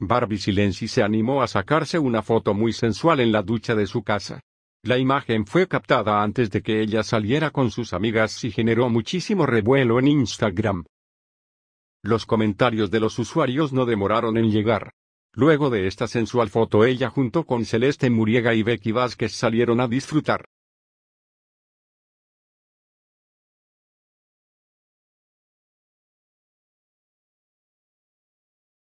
Barbie Silenzi se animó a sacarse una foto muy sensual en la ducha de su casa. La imagen fue captada antes de que ella saliera con sus amigas y generó muchísimo revuelo en Instagram. Los comentarios de los usuarios no demoraron en llegar. Luego de esta sensual foto ella junto con Celeste Muriega y Becky Vázquez salieron a disfrutar.